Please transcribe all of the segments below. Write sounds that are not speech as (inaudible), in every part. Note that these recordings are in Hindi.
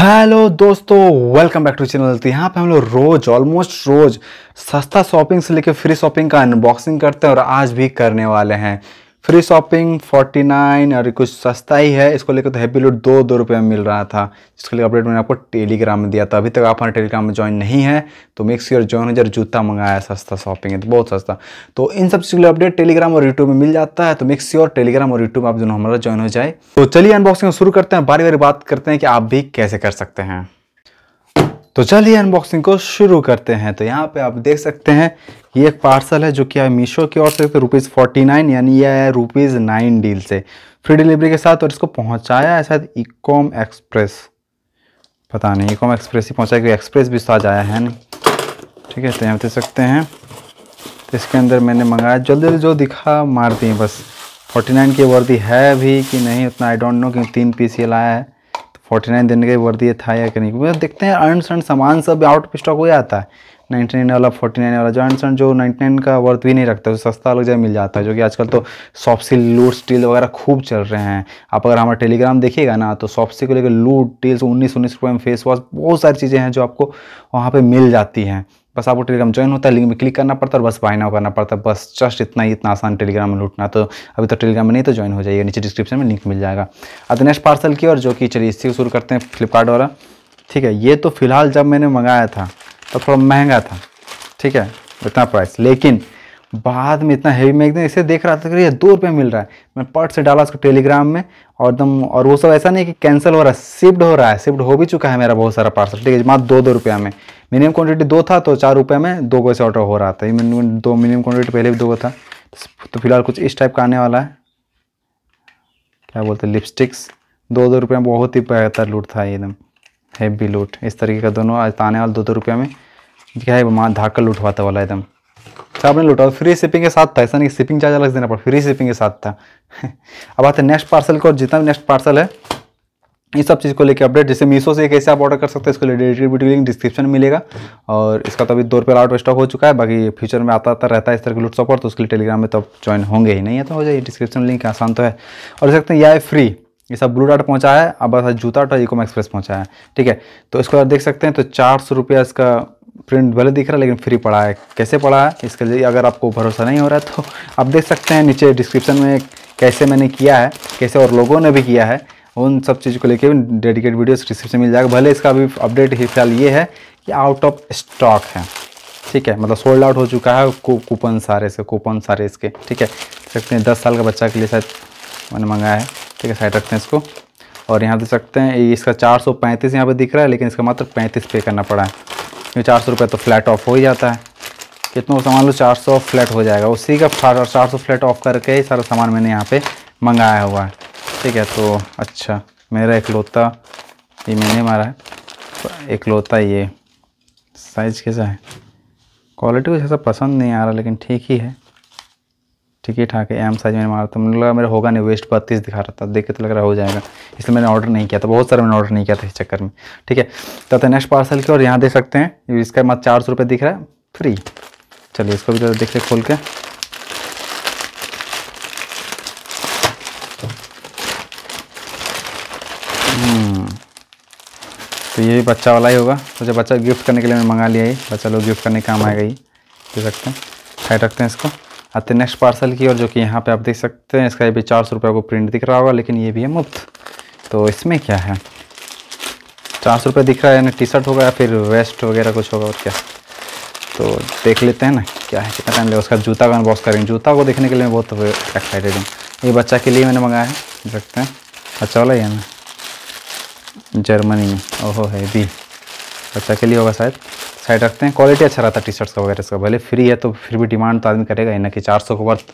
हेलो दोस्तों वेलकम बैक टू चैनल तो यहाँ पे हम लोग रोज ऑलमोस्ट रोज सस्ता शॉपिंग से लेकर फ्री शॉपिंग का अनबॉक्सिंग करते हैं और आज भी करने वाले हैं फ्री शॉपिंग 49 और कुछ सस्ता ही है इसको लेकर तो हैप्पी लूट दो दो रुपये में मिल रहा था जिसको लेकर अपडेट मैंने आपको टेलीग्राम में दिया था अभी तक आप हमारे टेलीग्राम में ज्वाइन नहीं है तो मेक श्योर ज्वाइन हो जाए जूता मंगाया सस्ता शॉपिंग है तो बहुत सस्ता तो इन सब चीज़ों अपडेट टेलीग्राम और यूट्यूब में मिल जाता है तो मेक श्योर टेलीग्राम और यूट्यूब आप जो हमारा ज्वाइन हो जाए तो चलिए अनबॉक्सिंग शुरू करते हैं बारी बारी बात करते हैं कि आप भी कैसे कर सकते हैं तो चलिए अनबॉक्सिंग को शुरू करते हैं तो यहाँ पे आप देख सकते हैं ये एक पार्सल है जो कि आप मीशो की ओर से रुपीज़ फोर्टी नाइन यानी यह है रुपीज़ नाइन डील से फ्री डिलीवरी के साथ और इसको पहुँचाया है शायद इकॉम एक्सप्रेस पता नहीं इकॉम एक्सप्रेस ही पहुँचाया क्योंकि एक्सप्रेस भी साथ आया है नहीं ठीक है तो यहाँ देख सकते हैं तो इसके अंदर मैंने मंगाया जल्दी जल्दी जो दिखा मार दिए बस फोर्टी नाइन की वर्दी है भी कि नहीं उतना आई डोंट नो क्योंकि तीन पीस ये लाया है फोर्टी नाइन देने का वर्दी था या कहीं मतलब देखते हैं अर्न सर्न सामान सब आउट ऑफ स्टॉक हो जाता है नाइन्टी नाइन वाला फोर्टी नाइन वाला जो अर्न सर्न जो नाइन्टी नाइन का वर्थ भी नहीं रखता जो सस्ता लोग जगह मिल जाता है जो कि आजकल तो सॉफ्सी लूट स्टील वगैरह खूब चल रहे हैं आप अगर हमारा टेलीग्राम देखिएगा ना तो सॉफ्सी को लेकर लूट टील्स उन्नीस उन्नीस रुपये में फेस वॉश बहुत सारी चीज़ें हैं जो आपको वहाँ पर मिल जाती हैं बस आपको टेलीग्राम ज्वाइन होता है लिंक में क्लिक करना पड़ता है और बस बाय नाउ करना पड़ता है बस जस्ट इतना ही इतना आसान टेलीग्राम में लूटना तो अभी तो टेलीग्राम में नहीं तो ज्वाइन हो जाइए नीचे डिस्क्रिप्शन में लिंक मिल जाएगा अब नेक्स्ट पार्सल की और जो कि चलिए इससे शुरू करते हैं फ्लिपकार्ट वाला ठीक है ये तो फिलहाल जब मैंने मंगाया था तो थोड़ा महंगा था ठीक है इतना प्राइस लेकिन बाद में इतना हैवी मैगजीन इसे देख रहा था कि ये दो रुपये मिल रहा है मैं पट से डाला उसको टेलीग्राम में और एकदम और वो सब ऐसा नहीं कि कैंसिल हो रहा है शिफ्ट हो रहा है शिफ्ट हो भी चुका है मेरा बहुत सारा पार्सल ठीक है मात्र दो दो रुपया में मिनिमम क्वान्टिटी दो था तो चार रुपये में दो गो से ऑर्डर हो रहा था ये दो मिनिमम क्वान्टिटी पहले भी दो था तो फिलहाल कुछ इस टाइप का आने वाला है क्या बोलते हैं लिपस्टिक्स दो दो रुपये में बहुत ही बेहतर लूट था एकदम हैवी लूट इस तरीके का दोनों आज आने वाला दो दो रुपये में क्या है माँ धाकर लूट हुआ था वाला एकदम आपने लौटा फ्री शिपिंग के साथ था ऐसा नहीं शिपिंग चार्ज अलग देना पड़ा फ्री शिपिंग के साथ था (laughs) अब आते नेक्स्ट पार्सल को और जितना भी नेक्स्ट पार्सल है इस सब चीज़ को लेकर अपडेट जैसे मीशो से कैसे आप ऑर्डर कर सकते हैं इसको लिए लिंक डिस्क्रिप्शन में मिलेगा और इसका तो अभी दो रुपये आउट स्टॉक हो चुका है बाकी फ्यूचर में आता आता रहता है इस तरह के लूट सपोर्ट तो उसके लिए टेलीग्राम में तो ज्वाइन होंगे ही नहीं है तो हो जाए डिस्क्रिप्शन लिंक आसान तो है और देख सकते हैं यह फ्री ये सब ब्लू डाट पहुँचा है अब जूता डाट और एक्सप्रेस पहुँचा है ठीक है तो इसको देख सकते हैं तो चार सौ रुपया इसका प्रिंट भले दिख रहा है लेकिन फ्री पड़ा है कैसे पड़ा है इसके लिए अगर आपको भरोसा नहीं हो रहा है तो आप देख सकते हैं नीचे डिस्क्रिप्शन में कैसे मैंने किया है कैसे और लोगों ने भी किया है उन सब चीज़ को लेके डेडिकेट वीडियो डिस्क्रिप्शन मिल जाएगा भले इसका अभी अपडेट फिलहाल ये है कि आउट ऑफ स्टॉक है ठीक है मतलब सोल्ड आउट हो चुका है कूपन सारे से कूपन सारे इसके ठीक है देख सकते हैं दस साल का बच्चा के लिए शायद मैंने मंगाया है ठीक है साइड रखते हैं इसको और यहाँ देख सकते हैं इसका चार सौ पैंतीस यहाँ पर दिख रहा है लेकिन इसका मात्र पैंतीस पे करना पड़ा है ये चार सौ रुपये तो फ्लैट ऑफ हो ही जाता है कितना वो सामान लो चार सौ फ्लैट हो जाएगा उसी का चार सौ फ्लैट ऑफ करके ही सारा सामान मैंने यहाँ पे मंगाया हुआ है ठीक है तो अच्छा मेरा इकलौता ये मैंने मारा है तो इकलौता ये साइज़ कैसा है क्वालिटी कुछ ऐसा पसंद नहीं आ रहा लेकिन ठीक ही है ठीक है ठाक है एम साइज मैंने मारा था मुझे लगा मेरा होगा नहीं वेस्ट बत्तीस दिखा रहा था देख के तो लग रहा हो जाएगा इसलिए मैंने ऑर्डर नहीं किया था बहुत सारा मैंने ऑर्डर नहीं किया था इस चक्कर में ठीक है तो, तो नेक्स्ट पार्सल की और यहाँ देख सकते हैं इसका मत चार सौ रुपये दिख रहा है फ्री चलिए इसको भी तो देख ले खोल के हम्म, तो ये भी बच्चा वाला ही होगा तो जब बच्चा गिफ्ट करने के लिए मैंने मंगा लिया ये बच्चा लोग गिफ्ट करने के काम आएगा ये देख सकते हैं साइड रखते हैं इसको आते हैं नेक्स्ट पार्सल की और जो कि यहाँ पे आप देख सकते हैं इसका ये भी चार सौ रुपये को प्रिंट दिख रहा होगा लेकिन ये भी है मुफ्त तो इसमें क्या है चार सौ रुपये दिख रहा है यानी टी शर्ट होगा या फिर वेस्ट वगैरह कुछ होगा और क्या तो देख लेते हैं ना क्या है कितना टाइम लगेगा उसका जूता का अनबॉक्स करेंगे जूता को देखने के लिए मैं बहुत एक्साइटेड हूँ ये बच्चा के लिए मैंने मंगाया है देख सकते हैं अच्छा वाला ही है ना जर्मनी में ओहो है भी बच्चा के लिए होगा शायद साइड रखते हैं क्वालिटी अच्छा रहता है टी शर्ट्स का वगैरह इसका भले फ्री है तो फिर भी डिमांड तो आदमी करेगा ही ना कि चार सौ का वर्थ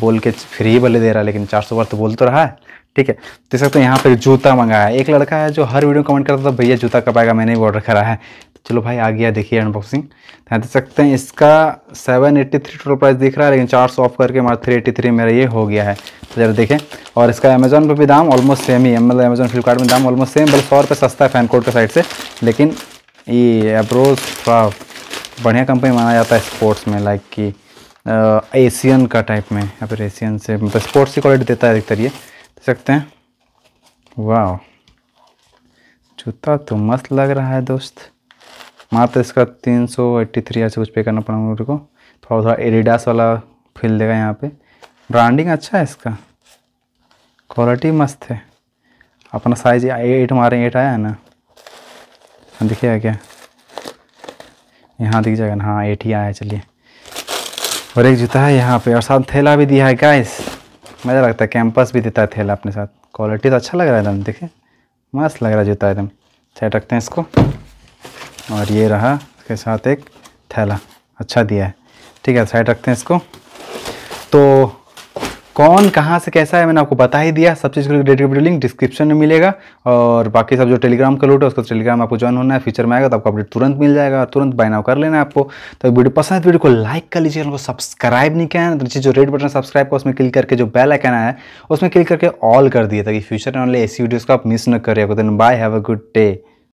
बोल के फ्री ही भले दे रहा है लेकिन चार सौ वर्थ तो बोल तो रहा है ठीक है देख सकते हैं यहाँ पर जूता मंगाया है एक लड़का है जो हर वीडियो कमेंट करता था भैया जूता कब आएगा मैंने भी ऑर्डर करा है तो चलो भाई आ गया देखिए अनबॉक्सिंग यहाँ देख सकते हैं इसका seven eighty three total price दिख रहा है लेकिन चार सौ ऑफ करके हमारा थ्री एट्टी थ्री मेरा ये हो गया है तो जरा देखें और इसका अमेज़ोन पर भी दाम ऑलमोस्ट सेम ही है मतलब अमेज़ोन फ्लिपकार्ट में दाम ऑलमोस्ट सेम बल्कि सौ रुपये सस्ता है फैन कोड के साइड से लेकिन ये एब्रोज थोड़ा बढ़िया कंपनी माना जाता है स्पोर्ट्स में लाइक कि एशियन का टाइप में या फिर एशियन से मतलब स्पोर्ट्स की क्वालिटी देता है अधिकतर ये देख सकते हैं वाह जूता तो मस्त लग रहा है दोस्त मात्र इसका तीन सौ एट्टी थ्री ऐसे कुछ पे करना पड़ा मेरे को थोड़ा थोड़ा एडिडास वाला फील देगा यहाँ पे ब्रांडिंग अच्छा है इसका क्वालिटी मस्त है अपना साइज एट मारे एट आया है ना हाँ दिखेगा क्या यहाँ दिख जाएगा ना हाँ टी आया चलिए और एक जूता है यहाँ पे और साथ थैला भी दिया है गाइस मज़ा लगता है कैंपस भी देता है थैला अपने साथ क्वालिटी तो अच्छा लग रहा है एकदम देखिए मस्त लग रहा है जूता एकदम साइड रखते हैं इसको और ये रहा इसके साथ एक थैला अच्छा दिया है ठीक है साइड रखते हैं इसको तो कौन कहाँ से कैसा है मैंने आपको बता ही दिया सब चीज़ रिलेटेड वीडियो लिंक डिस्क्रिप्शन में मिलेगा और बाकी सब जो टेलीग्राम का लूट है उसका टेलीग्राम आपको ज्वाइन होना है फ्यूचर में आएगा तो आपको अपडेट तुरंत मिल जाएगा और तुरंत बाय कर लेना आपको तो वीडियो पसंद है तो वीडियो को लाइक कर लीजिए उनको सब्सक्राइब नहीं किया है तो नीचे जो रेड बटन सब्सक्राइब का उसमें क्लिक करके जो बेल आइकन आया है उसमें क्लिक करके ऑल कर दिए ताकि फ्यूचर में ऑनली ऐसी वीडियोज़ को आप मिस न करें then bye have a good day